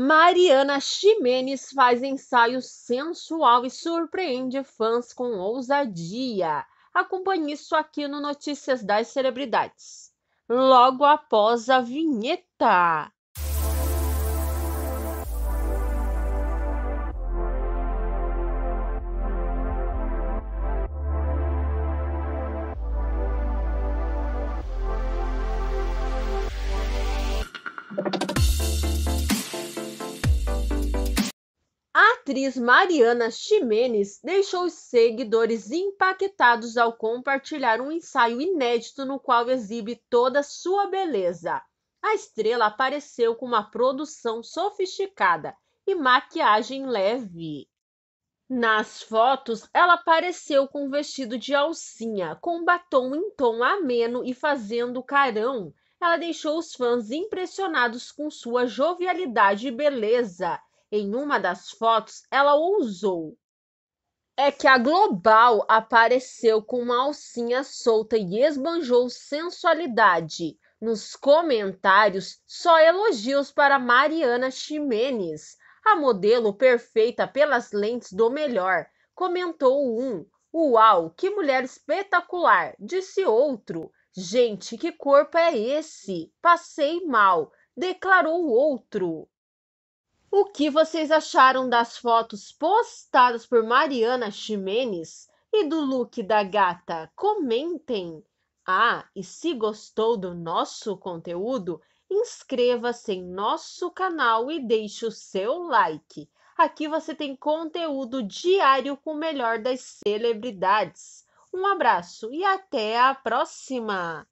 Mariana Ximenes faz ensaio sensual e surpreende fãs com ousadia. Acompanhe isso aqui no Notícias das Celebridades. Logo após a vinheta. atriz Mariana Ximenes deixou os seguidores impactados ao compartilhar um ensaio inédito no qual exibe toda sua beleza. A estrela apareceu com uma produção sofisticada e maquiagem leve. Nas fotos, ela apareceu com um vestido de alcinha, com um batom em tom ameno e fazendo carão. Ela deixou os fãs impressionados com sua jovialidade e beleza em uma das fotos, ela ousou. É que a Global apareceu com uma alcinha solta e esbanjou sensualidade. Nos comentários, só elogios para Mariana Ximenes. A modelo perfeita pelas lentes do melhor, comentou um. Uau, que mulher espetacular, disse outro. Gente, que corpo é esse? Passei mal, declarou outro. O que vocês acharam das fotos postadas por Mariana Ximenes e do look da gata? Comentem! Ah, e se gostou do nosso conteúdo, inscreva-se em nosso canal e deixe o seu like. Aqui você tem conteúdo diário com o melhor das celebridades. Um abraço e até a próxima!